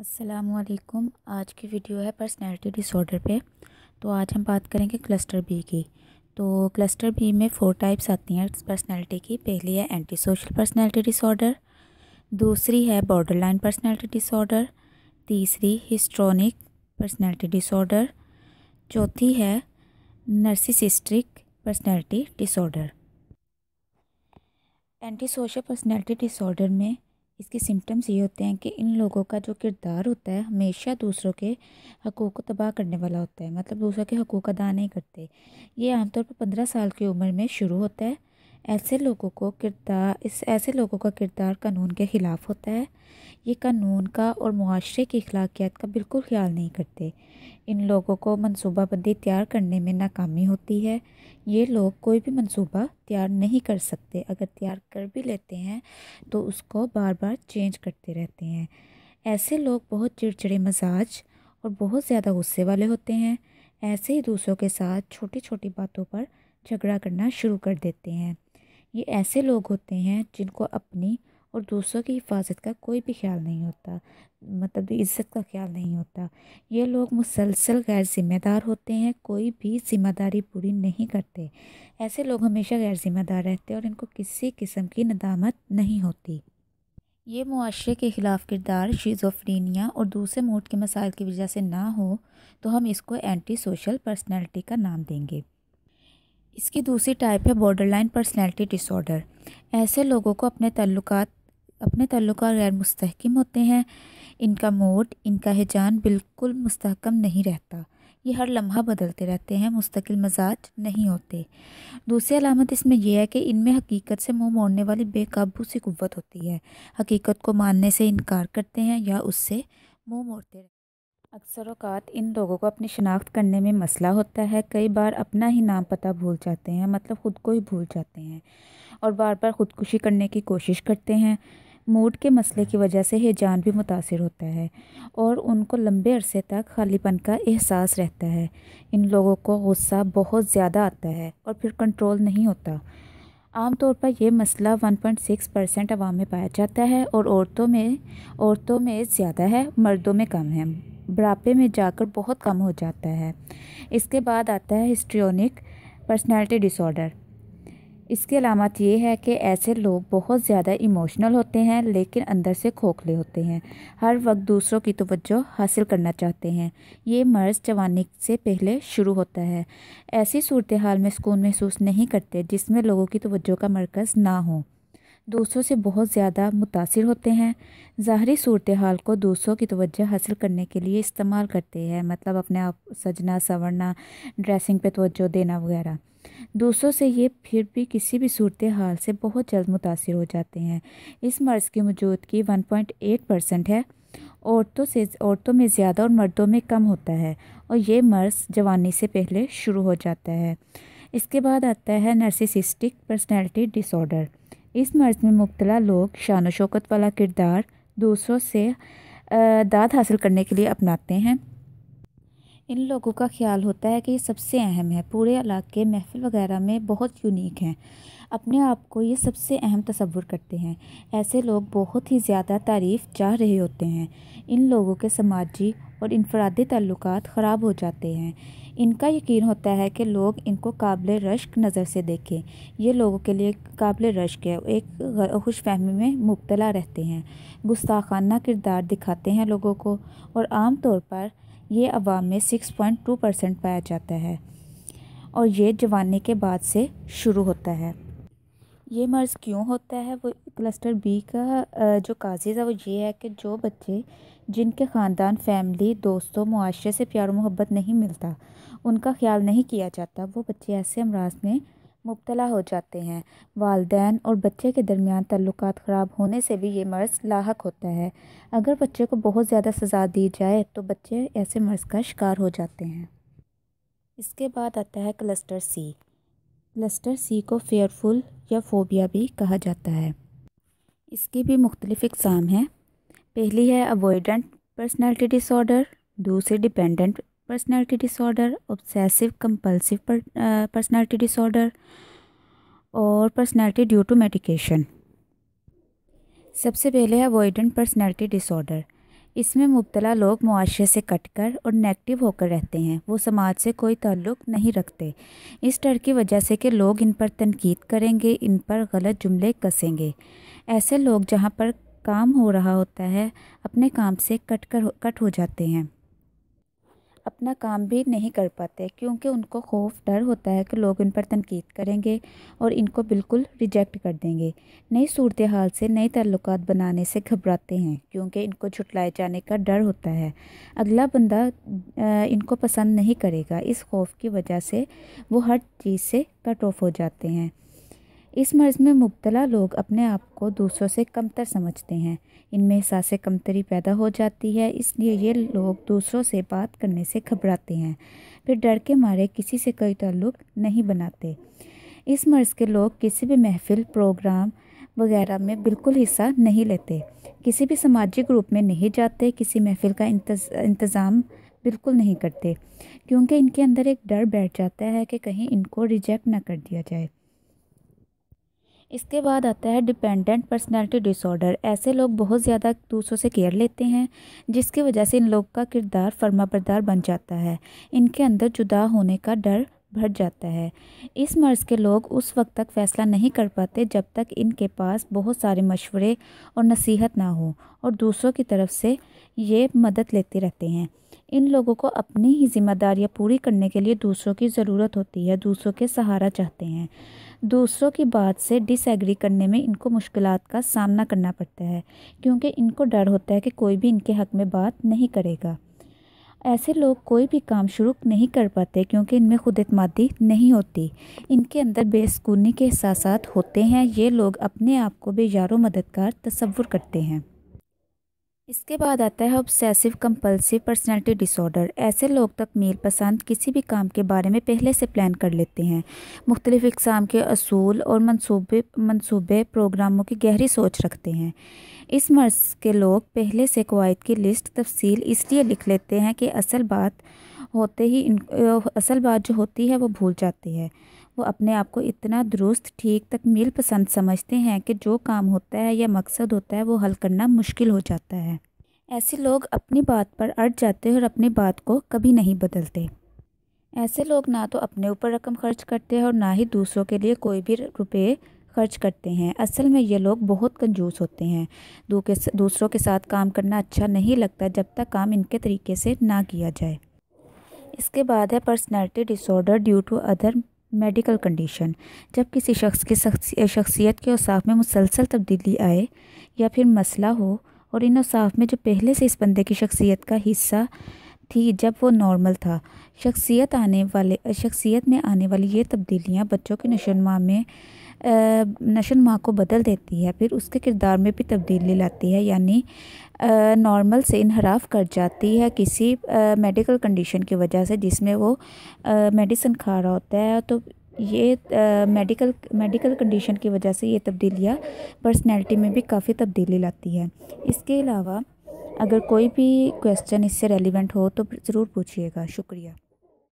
असलकुम आज की वीडियो है पर्सनैलिटी डिसऑर्डर पे तो आज हम बात करेंगे क्लस्टर बी की तो क्लस्टर बी में फोर टाइप्स आती हैं पर्सनैलिटी की पहली है एंटी सोशल पर्सनैलिटी डिसऑर्डर दूसरी है बॉर्डर लाइन पर्सनैलिटी डिसऑर्डर तीसरी हिस्ट्रॉनिक पर्सनैलिटी डिसऑर्डर चौथी है narcissistic personality disorder antisocial personality disorder में इसके सिम्टम्स ये होते हैं कि इन लोगों का जो किरदार होता है हमेशा दूसरों के हकूक़ को तबाह करने वाला होता है मतलब दूसरों के हकूक़ अदा नहीं करते ये आमतौर पर पंद्रह साल की उम्र में शुरू होता है ऐसे लोगों को किरदार इस ऐसे लोगों का किरदार कानून के ख़िलाफ़ होता है ये कानून का और माशरे की अखलाकियात का बिल्कुल ख्याल नहीं करते इन लोगों को मनसूबाबंदी तैयार करने में नाकामी होती है ये लोग कोई भी मनसूबा तैयार नहीं कर सकते अगर तैयार कर भी लेते हैं तो उसको बार बार चेंज करते रहते हैं ऐसे लोग बहुत चिड़चिड़े मजाज और बहुत ज़्यादा गुस्से वाले होते हैं ऐसे ही दूसरों के साथ छोटी छोटी बातों पर झगड़ा करना शुरू कर देते हैं ये ऐसे लोग होते हैं जिनको अपनी और दूसरों की हिफाजत का कोई भी ख्याल नहीं होता मतलब इज़्ज़त का ख्याल नहीं होता ये लोग मुसलसल गैर ज़िम्मेदार होते हैं कोई भी ज़िम्मेदारी पूरी नहीं करते ऐसे लोग हमेशा गैर ज़िम्मेदार रहते हैं और इनको किसी किस्म की नदामत नहीं होती ये मुआरे के ख़िलाफ़ किरदार शीज़ोफ्रीनिया और दूसरे मूड के मसाइल की वजह से ना हो तो हम इसको एंटी सोशल पर्सनैलिटी का नाम देंगे इसकी दूसरी टाइप है बॉर्डर लाइन पर्सनैलिटी डिसऑर्डर ऐसे लोगों को अपने तल्लुक अपने तल्लुक गैर मुस्तकम होते हैं इनका मूड इनका हिजान बिल्कुल मुस्तकम नहीं रहता ये हर लम्हा बदलते रहते हैं मुस्तकिल मजाज नहीं होते दूसरी अलामत इसमें यह है कि इनमें हकीकत से मुंह मोड़ने वाली बेकाबू सी कुत होती है हकीकत को मानने से इनकार करते हैं या उससे मुंह मोड़ते रहते अक्सर अवकात इन लोगों को अपनी शनाख्त करने में मसला होता है कई बार अपना ही नाम पता भूल जाते हैं मतलब ख़ुद को ही भूल जाते हैं और बार बार ख़ुदकुशी करने की कोशिश करते हैं मूड के मसले की वजह से जान भी मुतासर होता है और उनको लंबे अरसे तक खालीपन का एहसास रहता है इन लोगों को गुस्सा बहुत ज़्यादा आता है और फिर कंट्रोल नहीं होता आमतौर पर यह मसला 1.6 परसेंट आवाम में पाया जाता है और औरतों में औरतों में ज़्यादा है मर्दों में कम है बुढ़ापे में जाकर बहुत कम हो जाता है इसके बाद आता है हिस्ट्रियोनिक पर्सनैलिटी डिसऑर्डर इसके अलामत ये है कि ऐसे लोग बहुत ज़्यादा इमोशनल होते हैं लेकिन अंदर से खोखले होते हैं हर वक्त दूसरों की तोज्जो हासिल करना चाहते हैं ये मर्ज़ जवानी से पहले शुरू होता है ऐसी सूरत हाल में सुकून महसूस नहीं करते जिसमें लोगों की तोज्जो का मरकज़ ना हो दूसरों से बहुत ज़्यादा मुतासर होते हैं ज़ाहरी सूरत हाल को दूसरों की तवज्जो हासिल करने के लिए इस्तेमाल करते हैं मतलब अपने आप सजना संवरना ड्रेसिंग पे तवज्जो देना वगैरह दूसरों से ये फिर भी किसी भी सूरत हाल से बहुत जल्द मुतासर हो जाते हैं इस मर्ज़ की मौजूदगी वन पॉइंट एट परसेंट है औरतों से औरतों में ज़्यादा और मर्दों में कम होता है और ये मर्ज़ जवानी से पहले शुरू हो जाता है इसके बाद आता है नर्सिसिस्टिक पर्सनैलिटी डिसऑर्डर इस मर्ज़ में मुबतला लोग शान शौकत वाला किरदार दूसरों से दाद हासिल करने के लिए अपनाते हैं इन लोगों का ख्याल होता है कि ये सबसे अहम है पूरे इलाके महफिल वगैरह में बहुत यूनिक हैं अपने आप को ये सबसे अहम तस्वुर करते हैं ऐसे लोग बहुत ही ज़्यादा तारीफ़ चाह रहे होते हैं इन लोगों के समाजी और इनफरादी तल्लुक ख़राब हो जाते हैं इनका यकीन होता है कि लोग इनको काबिल रश्क नज़र से देखें ये लोगों के लिए काबिल रश्क है एक खुश फहमी में मुबतला रहते हैं गुस्ताखाना किरदार दिखाते हैं लोगों को और आम तौर पर ये अवाम में सिक्स पॉइंट टू परसेंट पाया जाता है और ये जवानी के बाद से शुरू होता है ये मर्ज़ क्यों होता है वो क्लस्टर बी का जो काजिज़ है वो ये है कि जो बच्चे जिनके ख़ानदान फैमिली दोस्तों मुआरे से प्यार मोहब्बत नहीं मिलता उनका ख्याल नहीं किया जाता वो बच्चे ऐसे अमराज में मुबतला हो जाते हैं वालदेन और बच्चे के दरमियान तल्लक ख़राब होने से भी ये मर्ज़ लाक होता है अगर बच्चे को बहुत ज़्यादा सज़ा दी जाए तो बच्चे ऐसे मर्ज़ का शिकार हो जाते हैं इसके बाद आता है क्लस्टर सी क्लस्टर सी को फेयरफुल या फोबिया भी कहा जाता है इसकी भी मुख्तलिफ़ इकसाम हैं पहली है अवॉइडेंट पर्सनैलिटी डिसऑर्डर दूसरी dependent personality disorder obsessive compulsive personality disorder और पर्सनैलिटी ड्यू टू मेडिकेशन सबसे पहले है अवॉइडेंट पर्सनैलिटी डिसऑर्डर इसमें मुबतला लोग मुआरे से कटकर और नेगेटिव होकर रहते हैं वो समाज से कोई ताल्लुक़ नहीं रखते इस डर की वजह से कि लोग इन पर तनकीद करेंगे इन पर गलत जुमले कसेंगे ऐसे लोग जहाँ पर काम हो रहा होता है अपने काम से कट कर कट हो जाते हैं अपना काम भी नहीं कर पाते क्योंकि उनको खौफ डर होता है कि लोग इन पर तनकीद करेंगे और इनको बिल्कुल रिजेक्ट कर देंगे नई सूरत हाल से नए ताल्लुक बनाने से घबराते हैं क्योंकि इनको झुटलाए जाने का डर होता है अगला बंदा इनको पसंद नहीं करेगा इस खौफ की वजह से वो हर चीज़ से कट ऑफ हो जाते हैं इस मर्ज़ में मुबतला लोग अपने आप को दूसरों से कमतर समझते हैं इनमें सासे कमतरी पैदा हो जाती है इसलिए ये लोग दूसरों से बात करने से घबराते हैं फिर डर के मारे किसी से कोई ताल्लुक नहीं बनाते इस मर्ज़ के लोग किसी भी महफिल प्रोग्राम वगैरह में बिल्कुल हिस्सा नहीं लेते किसी भी सामाजिक ग्रुप में नहीं जाते किसी महफिल का इंतज़ाम बिल्कुल नहीं करते क्योंकि इनके अंदर एक डर बैठ जाता है कि कहीं इनको रिजेक्ट ना कर दिया जाए इसके बाद आता है डिपेंडेंट पर्सनैलिटी डिसऑर्डर ऐसे लोग बहुत ज़्यादा दूसरों से केयर लेते हैं जिसकी वजह से इन लोग का किरदार फर्माबरदार बन जाता है इनके अंदर जुदा होने का डर भर जाता है इस मर्ज़ के लोग उस वक्त तक फ़ैसला नहीं कर पाते जब तक इनके पास बहुत सारे मशवरे और नसीहत ना हो और दूसरों की तरफ से ये मदद लेते रहते हैं इन लोगों को अपनी ही जिम्मेदारियाँ पूरी करने के लिए दूसरों की ज़रूरत होती है दूसरों के सहारा चाहते हैं दूसरों की बात से डिसएग्री करने में इनको मुश्किल का सामना करना पड़ता है क्योंकि इनको डर होता है कि कोई भी इनके हक़ में बात नहीं करेगा ऐसे लोग कोई भी काम शुरू नहीं कर पाते क्योंकि इनमें खुद अतमादी नहीं होती इनके अंदर बेसकूनी के एहसास होते हैं ये लोग अपने आप को बेजारो मददगार तस्वुर करते हैं इसके बाद आता है ऑब्सेसिव कंपल्सिव पर्सनैलिटी डिसऑर्डर ऐसे लोग मेल पसंद किसी भी काम के बारे में पहले से प्लान कर लेते हैं मुख्तलिफ़ इकसाम के असूल और मनसूबे मनसूबे प्रोग्रामों की गहरी सोच रखते हैं इस मर्ज़ के लोग पहले से कवायद की लिस्ट तफसील इसलिए लिख लेते हैं कि असल बात होते ही असल बात जो होती है वो भूल जाती है वो अपने आप को इतना दुरुस्त ठीक तक मिल पसंद समझते हैं कि जो काम होता है या मकसद होता है वो हल करना मुश्किल हो जाता है ऐसे लोग अपनी बात पर अट जाते हैं और अपनी बात को कभी नहीं बदलते ऐसे लोग ना तो अपने ऊपर रकम खर्च करते हैं और ना ही दूसरों के लिए कोई भी रुपये खर्च करते हैं असल में ये लोग बहुत कंजूस होते हैं दूसरों के साथ काम करना अच्छा नहीं लगता जब तक काम इनके तरीके से ना किया जाए इसके बाद है personality disorder due to other medical condition जब किसी शख्स के शख्सियत के उसाफ में मुसलसल तब्दीली आए या फिर मसला हो और इन उसाफ में जो पहले से इस बंदे की शख्सियत का हिस्सा थी जब वो नॉर्मल था शख्सियत आने वाले शख्सियत में आने वाली ये तब्दीलियाँ बच्चों के नशोनमा में नशन माह को बदल देती है फिर उसके किरदार में भी तब्दीली लाती है यानी नॉर्मल से इनहराफ कर जाती है किसी मेडिकल कंडीशन की वजह से जिसमें वो मेडिसिन खा रहा होता है तो ये मेडिकल मेडिकल कंडीशन की वजह से ये तब्दीलियाँ पर्सनैलिटी में भी काफ़ी तब्दीली लाती है इसके अलावा अगर कोई भी क्वेश्चन इससे रेलिवेंट हो तो ज़रूर पूछिएगा शुक्रिया